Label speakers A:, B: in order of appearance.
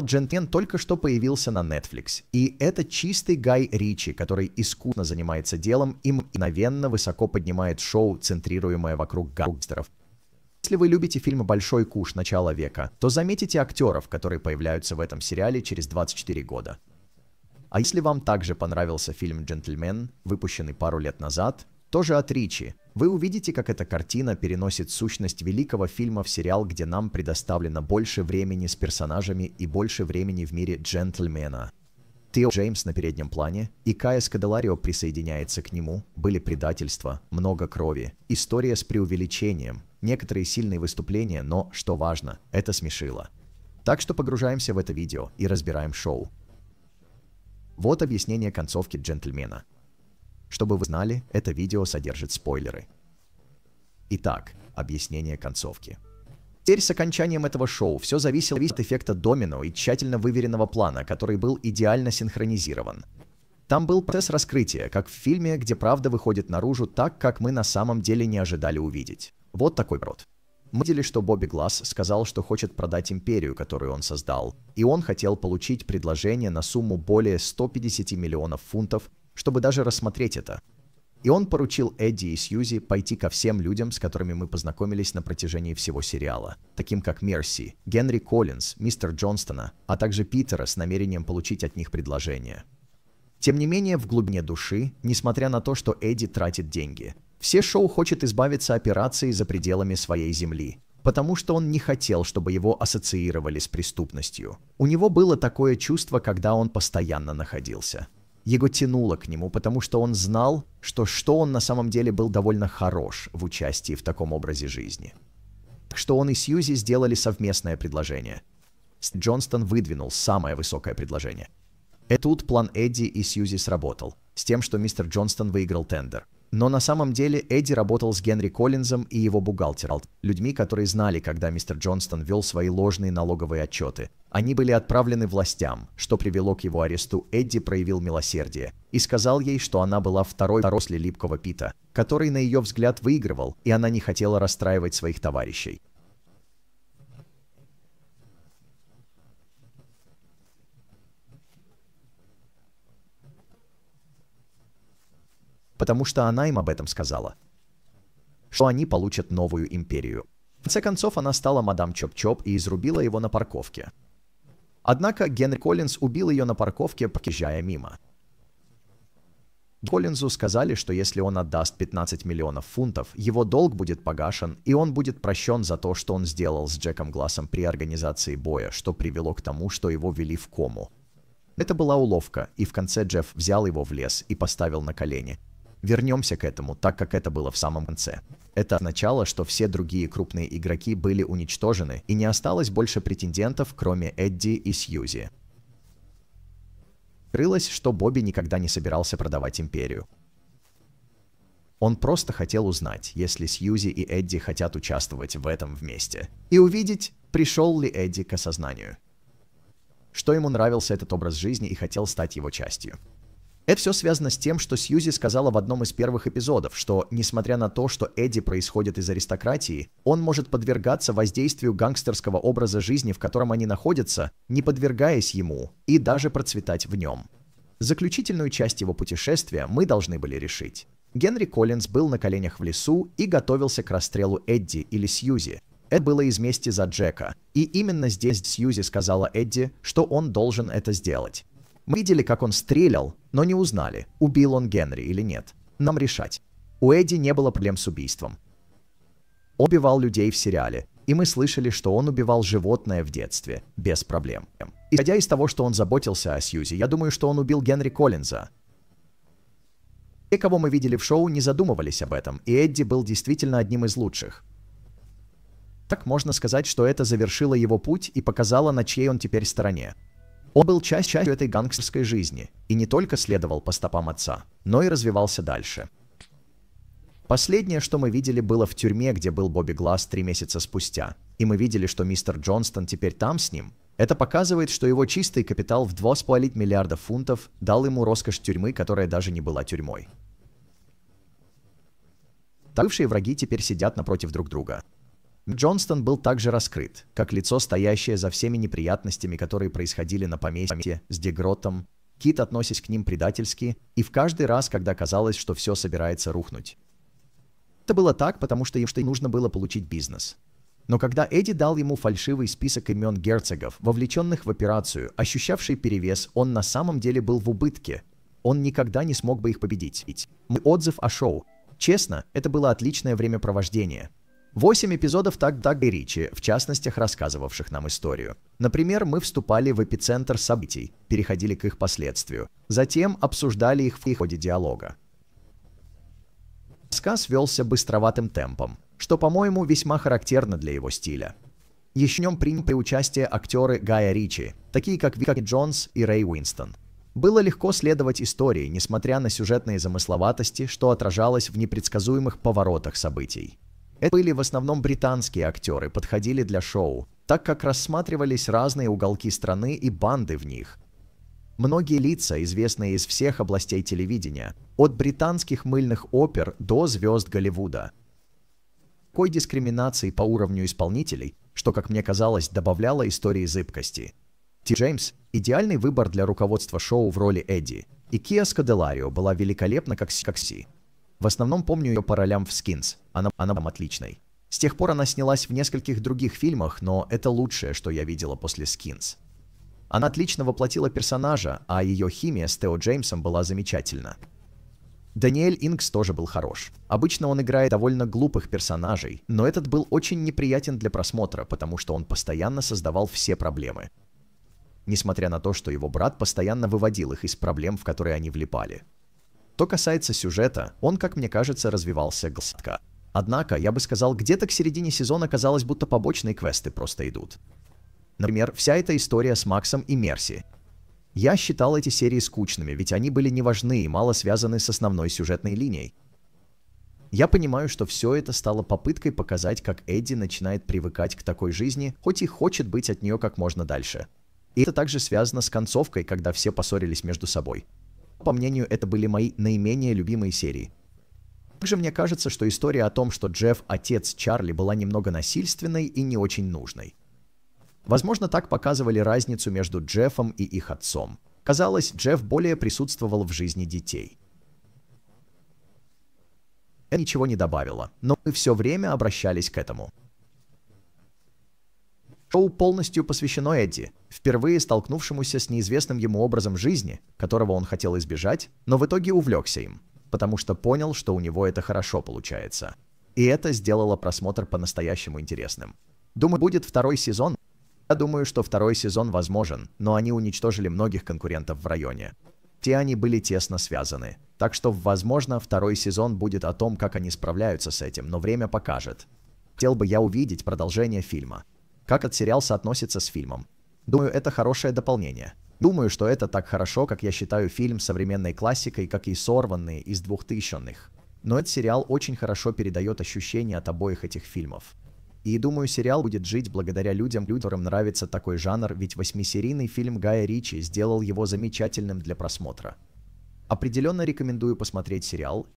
A: Джентен только что появился на Netflix, и это чистый Гай Ричи, который искусно занимается делом и мгновенно высоко поднимает шоу, центрируемое вокруг гангстеров. Если вы любите фильмы «Большой куш. Начало века», то заметите актеров, которые появляются в этом сериале через 24 года. А если вам также понравился фильм «Джентльмен», выпущенный пару лет назад, тоже от Ричи. Вы увидите, как эта картина переносит сущность великого фильма в сериал, где нам предоставлено больше времени с персонажами и больше времени в мире джентльмена. Тео Джеймс на переднем плане и Кая Скаделарио присоединяется к нему, были предательства, много крови, история с преувеличением, некоторые сильные выступления, но, что важно, это смешило. Так что погружаемся в это видео и разбираем шоу. Вот объяснение концовки джентльмена. Чтобы вы знали, это видео содержит спойлеры. Итак, объяснение концовки. Теперь с окончанием этого шоу все зависело от эффекта домино и тщательно выверенного плана, который был идеально синхронизирован. Там был процесс раскрытия, как в фильме, где правда выходит наружу так, как мы на самом деле не ожидали увидеть. Вот такой брод. Мы видели, что Бобби Глаз сказал, что хочет продать империю, которую он создал, и он хотел получить предложение на сумму более 150 миллионов фунтов чтобы даже рассмотреть это. И он поручил Эдди и Сьюзи пойти ко всем людям, с которыми мы познакомились на протяжении всего сериала, таким как Мерси, Генри Коллинз, мистер Джонстона, а также Питера с намерением получить от них предложение. Тем не менее, в глубине души, несмотря на то, что Эдди тратит деньги, все шоу хочет избавиться операции за пределами своей земли, потому что он не хотел, чтобы его ассоциировали с преступностью. У него было такое чувство, когда он постоянно находился его тянуло к нему, потому что он знал, что что он на самом деле был довольно хорош в участии в таком образе жизни. Так что он и Сьюзи сделали совместное предложение. Джонстон выдвинул самое высокое предложение. И тут план Эдди и Сьюзи сработал, с тем, что мистер Джонстон выиграл тендер. Но на самом деле Эдди работал с Генри Коллинзом и его бухгалтером, людьми, которые знали, когда мистер Джонстон вел свои ложные налоговые отчеты. Они были отправлены властям, что привело к его аресту. Эдди проявил милосердие и сказал ей, что она была второй росли липкого Пита, который, на ее взгляд, выигрывал, и она не хотела расстраивать своих товарищей. потому что она им об этом сказала. Что они получат новую империю. В конце концов, она стала мадам Чоп-Чоп и изрубила его на парковке. Однако Генри Коллинз убил ее на парковке, проезжая мимо. Коллинзу сказали, что если он отдаст 15 миллионов фунтов, его долг будет погашен, и он будет прощен за то, что он сделал с Джеком Глассом при организации боя, что привело к тому, что его вели в кому. Это была уловка, и в конце Джефф взял его в лес и поставил на колени. Вернемся к этому, так как это было в самом конце. Это означало, что все другие крупные игроки были уничтожены, и не осталось больше претендентов, кроме Эдди и Сьюзи. Крылось, что Бобби никогда не собирался продавать империю. Он просто хотел узнать, если Сьюзи и Эдди хотят участвовать в этом вместе. И увидеть, пришел ли Эдди к осознанию. Что ему нравился этот образ жизни и хотел стать его частью. Это все связано с тем, что Сьюзи сказала в одном из первых эпизодов, что, несмотря на то, что Эдди происходит из аристократии, он может подвергаться воздействию гангстерского образа жизни, в котором они находятся, не подвергаясь ему, и даже процветать в нем. Заключительную часть его путешествия мы должны были решить. Генри Коллинз был на коленях в лесу и готовился к расстрелу Эдди или Сьюзи. Это было из мести за Джека, и именно здесь Сьюзи сказала Эдди, что он должен это сделать. Мы видели, как он стрелял, но не узнали, убил он Генри или нет. Нам решать. У Эдди не было проблем с убийством. Он убивал людей в сериале, и мы слышали, что он убивал животное в детстве, без проблем. Исходя из того, что он заботился о Сьюзи, я думаю, что он убил Генри Коллинза. Те, кого мы видели в шоу, не задумывались об этом, и Эдди был действительно одним из лучших. Так можно сказать, что это завершило его путь и показало, на чьей он теперь стороне. Он был часть, частью этой гангстерской жизни и не только следовал по стопам отца, но и развивался дальше. Последнее, что мы видели, было в тюрьме, где был Бобби Глаз три месяца спустя, и мы видели, что мистер Джонстон теперь там с ним. Это показывает, что его чистый капитал в 2,5 миллиарда фунтов дал ему роскошь тюрьмы, которая даже не была тюрьмой. Так бывшие враги теперь сидят напротив друг друга. Джонстон был также раскрыт, как лицо, стоящее за всеми неприятностями, которые происходили на поместье с Дегротом. Кит относясь к ним предательски, и в каждый раз, когда казалось, что все собирается рухнуть. Это было так, потому что им что и нужно было получить бизнес. Но когда Эдди дал ему фальшивый список имен герцогов, вовлеченных в операцию, ощущавший перевес, он на самом деле был в убытке. Он никогда не смог бы их победить. Мой отзыв о шоу. Честно, это было отличное времяпровождение. Восемь эпизодов так так и Ричи, в частности, рассказывавших нам историю. Например, мы вступали в эпицентр событий, переходили к их последствию, затем обсуждали их в ходе диалога. Сказ велся быстроватым темпом, что, по-моему, весьма характерно для его стиля. Еще в нем приняли участие актеры Гая Ричи, такие как Вика Джонс и Рэй Уинстон. Было легко следовать истории, несмотря на сюжетные замысловатости, что отражалось в непредсказуемых поворотах событий. Это были в основном британские актеры, подходили для шоу, так как рассматривались разные уголки страны и банды в них. Многие лица, известные из всех областей телевидения, от британских мыльных опер до звезд Голливуда. Такой дискриминации по уровню исполнителей, что, как мне казалось, добавляло истории зыбкости. Ти Джеймс – идеальный выбор для руководства шоу в роли Эдди, и Киа Скаделарио была великолепна как Си. В основном помню ее по ролям в «Скинс». Она, она там отличной. С тех пор она снялась в нескольких других фильмах, но это лучшее, что я видела после «Скинс». Она отлично воплотила персонажа, а ее химия с Тео Джеймсом была замечательна. Даниэль Инкс тоже был хорош. Обычно он играет довольно глупых персонажей, но этот был очень неприятен для просмотра, потому что он постоянно создавал все проблемы. Несмотря на то, что его брат постоянно выводил их из проблем, в которые они влипали. То касается сюжета, он, как мне кажется, развивался гладко. Однако, я бы сказал, где-то к середине сезона казалось, будто побочные квесты просто идут. Например, вся эта история с Максом и Мерси. Я считал эти серии скучными, ведь они были неважны и мало связаны с основной сюжетной линией. Я понимаю, что все это стало попыткой показать, как Эдди начинает привыкать к такой жизни, хоть и хочет быть от нее как можно дальше. И это также связано с концовкой, когда все поссорились между собой. По мнению, это были мои наименее любимые серии. Также мне кажется, что история о том, что Джефф – отец Чарли, была немного насильственной и не очень нужной. Возможно, так показывали разницу между Джеффом и их отцом. Казалось, Джефф более присутствовал в жизни детей. Я ничего не добавила, но мы все время обращались к этому. Шоу полностью посвящено Эдди, впервые столкнувшемуся с неизвестным ему образом жизни, которого он хотел избежать, но в итоге увлекся им, потому что понял, что у него это хорошо получается. И это сделало просмотр по-настоящему интересным. Думаю, будет второй сезон. Я думаю, что второй сезон возможен, но они уничтожили многих конкурентов в районе. Те они были тесно связаны. Так что, возможно, второй сезон будет о том, как они справляются с этим, но время покажет. Хотел бы я увидеть продолжение фильма как этот сериал соотносится с фильмом. Думаю, это хорошее дополнение. Думаю, что это так хорошо, как я считаю фильм современной классикой, как и сорванные из двухтысячных. Но этот сериал очень хорошо передает ощущения от обоих этих фильмов. И думаю, сериал будет жить благодаря людям, которым нравится такой жанр, ведь восьмисерийный фильм Гая Ричи сделал его замечательным для просмотра. Определенно рекомендую посмотреть сериал,